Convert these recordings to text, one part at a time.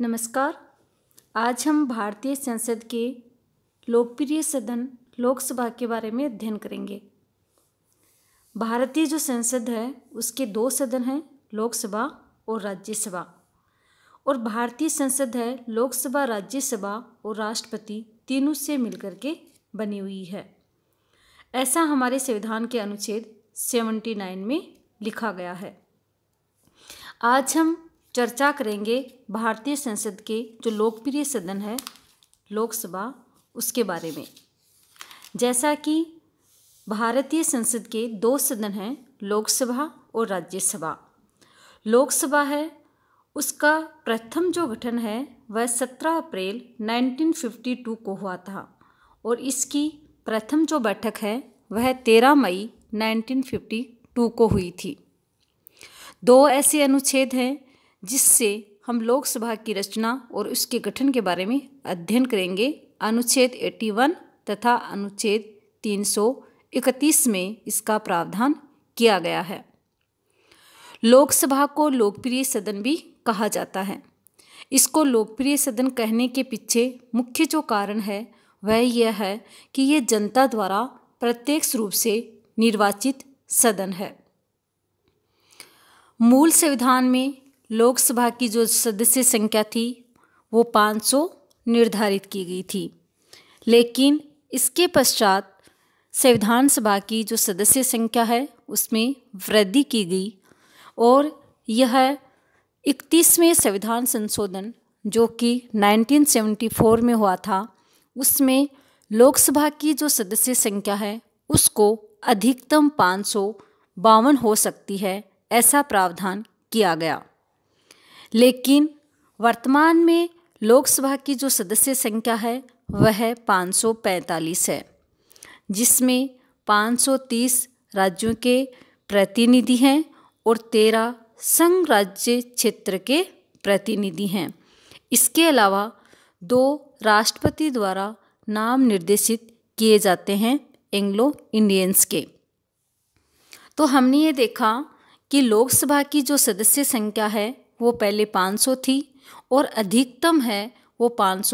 नमस्कार आज हम भारतीय संसद के लोकप्रिय सदन लोकसभा के बारे में अध्ययन करेंगे भारतीय जो संसद है उसके दो सदन हैं लोकसभा और राज्यसभा और भारतीय संसद है लोकसभा राज्यसभा और राष्ट्रपति तीनों से मिलकर के बनी हुई है ऐसा हमारे संविधान के अनुच्छेद सेवेंटी नाइन में लिखा गया है आज हम चर्चा करेंगे भारतीय संसद के जो लोकप्रिय सदन है लोकसभा उसके बारे में जैसा कि भारतीय संसद के दो सदन हैं लोकसभा और राज्यसभा लोकसभा है उसका प्रथम जो गठन है वह 17 अप्रैल 1952 को हुआ था और इसकी प्रथम जो बैठक है वह 13 मई 1952 को हुई थी दो ऐसे अनुच्छेद हैं जिससे हम लोकसभा की रचना और उसके गठन के बारे में अध्ययन करेंगे अनुच्छेद 81 तथा अनुच्छेद 331 में इसका प्रावधान किया गया है लोकसभा को लोकप्रिय सदन भी कहा जाता है इसको लोकप्रिय सदन कहने के पीछे मुख्य जो कारण है वह यह है कि ये जनता द्वारा प्रत्यक्ष रूप से निर्वाचित सदन है मूल संविधान में लोकसभा की जो सदस्य संख्या थी वो 500 निर्धारित की गई थी लेकिन इसके पश्चात संविधान सभा की जो सदस्य संख्या है उसमें वृद्धि की गई और यह इकतीसवें संविधान संशोधन जो कि 1974 में हुआ था उसमें लोकसभा की जो सदस्य संख्या है उसको अधिकतम पाँच हो सकती है ऐसा प्रावधान किया गया लेकिन वर्तमान में लोकसभा की जो सदस्य संख्या है वह 545 है जिसमें 530 राज्यों के प्रतिनिधि हैं और 13 संघ राज्य क्षेत्र के प्रतिनिधि हैं इसके अलावा दो राष्ट्रपति द्वारा नाम निर्देशित किए जाते हैं एंग्लो इंडियंस के तो हमने ये देखा कि लोकसभा की जो सदस्य संख्या है वो पहले 500 थी और अधिकतम है वो पाँच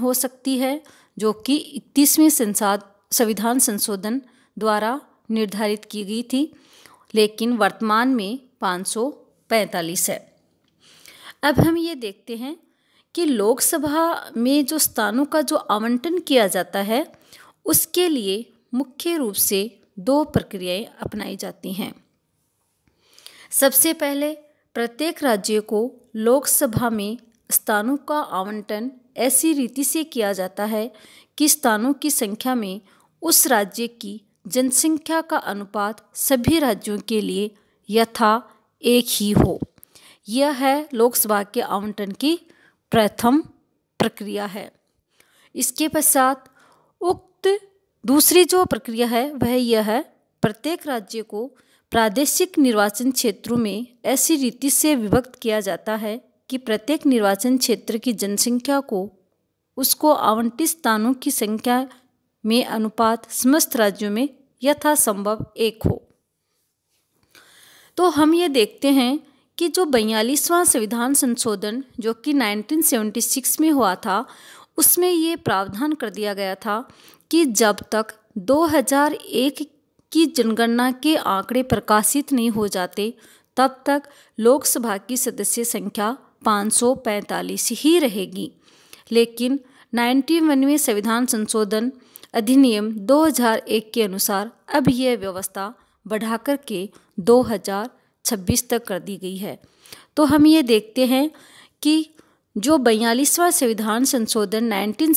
हो सकती है जो कि इकतीसवीं संसाद संविधान संशोधन द्वारा निर्धारित की गई थी लेकिन वर्तमान में 545 है अब हम ये देखते हैं कि लोकसभा में जो स्थानों का जो आवंटन किया जाता है उसके लिए मुख्य रूप से दो प्रक्रियाएं अपनाई जाती हैं सबसे पहले प्रत्येक राज्य को लोकसभा में स्थानों का आवंटन ऐसी रीति से किया जाता है कि स्थानों की संख्या में उस राज्य की जनसंख्या का अनुपात सभी राज्यों के लिए यथा एक ही हो यह है लोकसभा के आवंटन की प्रथम प्रक्रिया है इसके पश्चात उक्त दूसरी जो प्रक्रिया है वह यह है प्रत्येक राज्य को प्रादेशिक निर्वाचन क्षेत्रों में ऐसी रीति से विभक्त किया जाता है कि प्रत्येक निर्वाचन क्षेत्र की जनसंख्या को उसको आवंटित स्थानों की संख्या में अनुपात समस्त राज्यों में यथासंभव एक हो तो हम ये देखते हैं कि जो बयालीसवां संविधान संशोधन जो कि 1976 में हुआ था उसमें ये प्रावधान कर दिया गया था कि जब तक 2001 कि जनगणना के आंकड़े प्रकाशित नहीं हो जाते तब तक लोकसभा की सदस्य संख्या 545 ही रहेगी लेकिन नाइन्टीवनवें संविधान संशोधन अधिनियम 2001 के अनुसार अब यह व्यवस्था बढ़ाकर के 2026 तक कर दी गई है तो हम ये देखते हैं कि जो बयालीसवां संविधान संशोधन नाइनटीन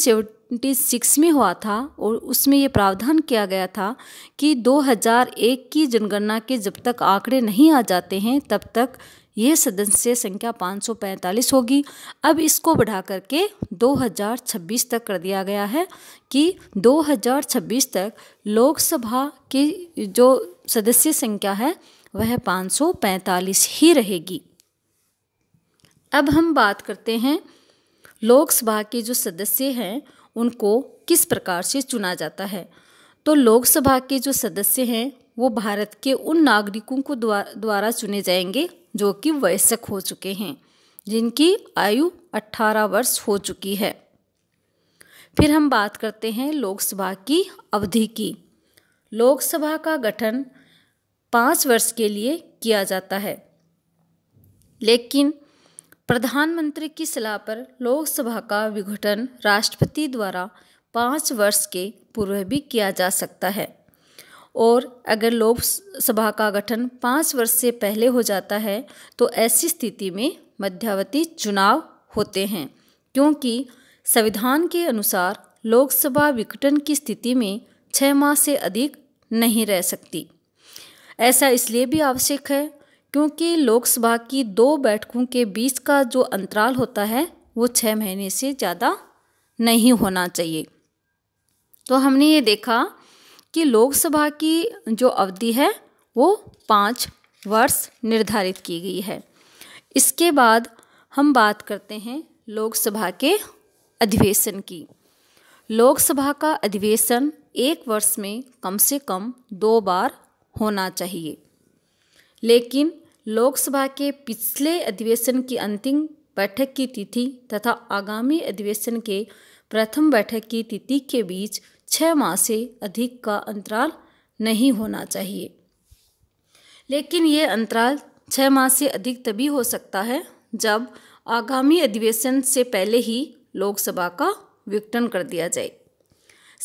1976 में हुआ था और उसमें ये प्रावधान किया गया था कि 2001 की जनगणना के जब तक आंकड़े नहीं आ जाते हैं तब तक ये सदस्य संख्या 545 होगी अब इसको बढ़ा करके 2026 तक कर दिया गया है कि 2026 तक लोकसभा की जो सदस्य संख्या है वह 545 ही रहेगी अब हम बात करते हैं लोकसभा के जो सदस्य हैं उनको किस प्रकार से चुना जाता है तो लोकसभा के जो सदस्य हैं वो भारत के उन नागरिकों को द्वारा चुने जाएंगे जो कि वयस्क हो चुके हैं जिनकी आयु 18 वर्ष हो चुकी है फिर हम बात करते हैं लोकसभा की अवधि की लोकसभा का गठन पाँच वर्ष के लिए किया जाता है लेकिन प्रधानमंत्री की सलाह पर लोकसभा का विघटन राष्ट्रपति द्वारा पाँच वर्ष के पूर्व भी किया जा सकता है और अगर लोकसभा का गठन पाँच वर्ष से पहले हो जाता है तो ऐसी स्थिति में मध्यावधि चुनाव होते हैं क्योंकि संविधान के अनुसार लोकसभा विघटन की स्थिति में छः माह से अधिक नहीं रह सकती ऐसा इसलिए भी आवश्यक है क्योंकि लोकसभा की दो बैठकों के बीच का जो अंतराल होता है वो छः महीने से ज़्यादा नहीं होना चाहिए तो हमने ये देखा कि लोकसभा की जो अवधि है वो पाँच वर्ष निर्धारित की गई है इसके बाद हम बात करते हैं लोकसभा के अधिवेशन की लोकसभा का अधिवेशन एक वर्ष में कम से कम दो बार होना चाहिए लेकिन लोकसभा के पिछले अधिवेशन की अंतिम बैठक की तिथि तथा आगामी अधिवेशन के प्रथम बैठक की तिथि के बीच छः माह से अधिक का अंतराल नहीं होना चाहिए लेकिन ये अंतराल छः माह से अधिक तभी हो सकता है जब आगामी अधिवेशन से पहले ही लोकसभा का विघटन कर दिया जाए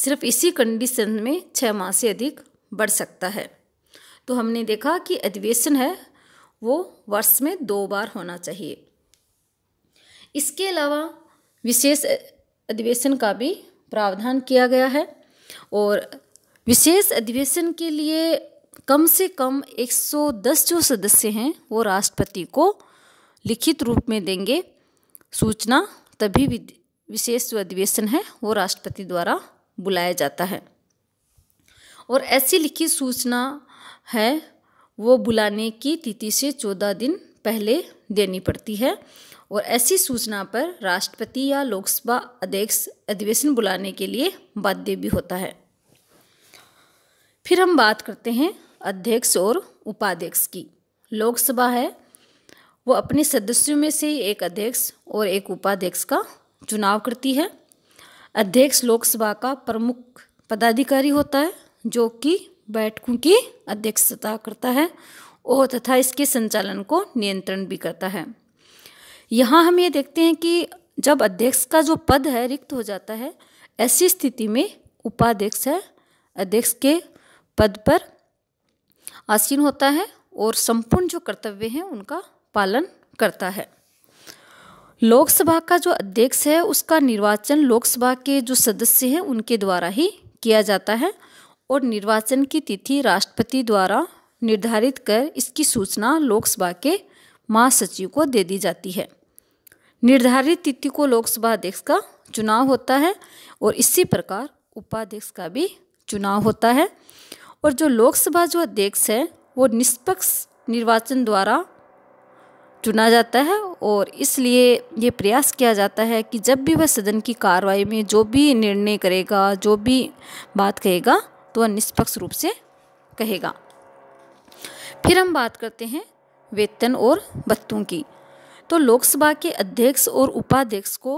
सिर्फ इसी कंडीशन में छः माह से अधिक बढ़ सकता है तो हमने देखा कि अधिवेशन है वो वर्ष में दो बार होना चाहिए इसके अलावा विशेष अधिवेशन का भी प्रावधान किया गया है और विशेष अधिवेशन के लिए कम से कम 110 जो सदस्य हैं वो राष्ट्रपति को लिखित रूप में देंगे सूचना तभी विशेष जो अधिवेशन है वो राष्ट्रपति द्वारा बुलाया जाता है और ऐसी लिखित सूचना है वो बुलाने की तिथि से चौदह दिन पहले देनी पड़ती है और ऐसी सूचना पर राष्ट्रपति या लोकसभा अध्यक्ष अधिवेशन बुलाने के लिए बाध्य भी होता है फिर हम बात करते हैं अध्यक्ष और उपाध्यक्ष की लोकसभा है वो अपने सदस्यों में से एक अध्यक्ष और एक उपाध्यक्ष का चुनाव करती है अध्यक्ष लोकसभा का प्रमुख पदाधिकारी होता है जो कि बैठकों की अध्यक्षता करता है और तथा इसके संचालन को नियंत्रण भी करता है यहाँ हम ये देखते हैं कि जब अध्यक्ष का जो पद है रिक्त हो जाता है ऐसी स्थिति में उपाध्यक्ष है अध्यक्ष के पद पर आसीन होता है और संपूर्ण जो कर्तव्य हैं उनका पालन करता है लोकसभा का जो अध्यक्ष है उसका निर्वाचन लोकसभा के जो सदस्य हैं उनके द्वारा ही किया जाता है और निर्वाचन की तिथि राष्ट्रपति द्वारा निर्धारित कर इसकी सूचना लोकसभा के महासचिव को दे दी जाती है निर्धारित तिथि को लोकसभा अध्यक्ष का चुनाव होता है और इसी प्रकार उपाध्यक्ष का भी चुनाव होता है और जो लोकसभा जो अध्यक्ष है वो निष्पक्ष निर्वाचन द्वारा चुना जाता है और इसलिए ये प्रयास किया जाता है कि जब भी वह सदन की कार्रवाई में जो भी निर्णय करेगा जो भी बात कहेगा तो वह निष्पक्ष रूप से कहेगा फिर हम बात करते हैं वेतन और भत्तों की तो लोकसभा के अध्यक्ष और उपाध्यक्ष को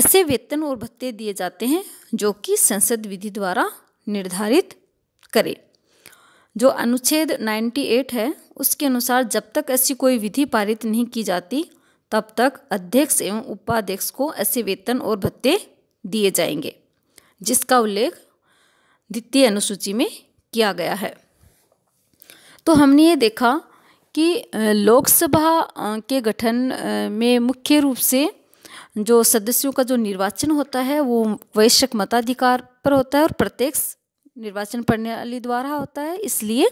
ऐसे वेतन और भत्ते दिए जाते हैं जो कि संसद विधि द्वारा निर्धारित करे जो अनुच्छेद 98 है उसके अनुसार जब तक ऐसी कोई विधि पारित नहीं की जाती तब तक अध्यक्ष एवं उपाध्यक्ष को ऐसे वेतन और भत्ते दिए जाएंगे जिसका उल्लेख द्वितीय अनुसूची में किया गया है तो हमने ये देखा कि लोकसभा के गठन में मुख्य रूप से जो सदस्यों का जो निर्वाचन होता है वो वैश्यक मताधिकार पर होता है और प्रत्येक निर्वाचन प्रणाली द्वारा होता है इसलिए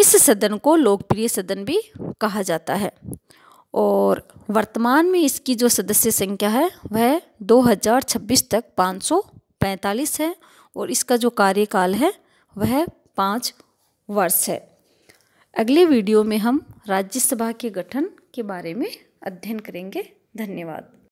इस सदन को लोकप्रिय सदन भी कहा जाता है और वर्तमान में इसकी जो सदस्य संख्या है वह 2026 तक 545 है और इसका जो कार्यकाल है वह पाँच वर्ष है अगले वीडियो में हम राज्यसभा के गठन के बारे में अध्ययन करेंगे धन्यवाद